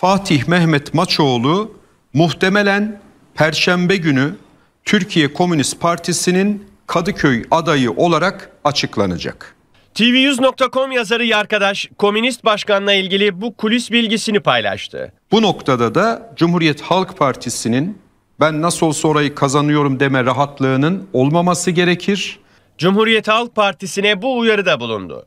Fatih Mehmet Maçoğlu muhtemelen Perşembe günü Türkiye Komünist Partisi'nin Kadıköy adayı olarak açıklanacak. TV100.com yazarı arkadaş Komünist Başkan'la ilgili bu kulis bilgisini paylaştı. Bu noktada da Cumhuriyet Halk Partisi'nin ben nasıl olsa orayı kazanıyorum deme rahatlığının olmaması gerekir. Cumhuriyet Halk Partisi'ne bu uyarıda bulundu.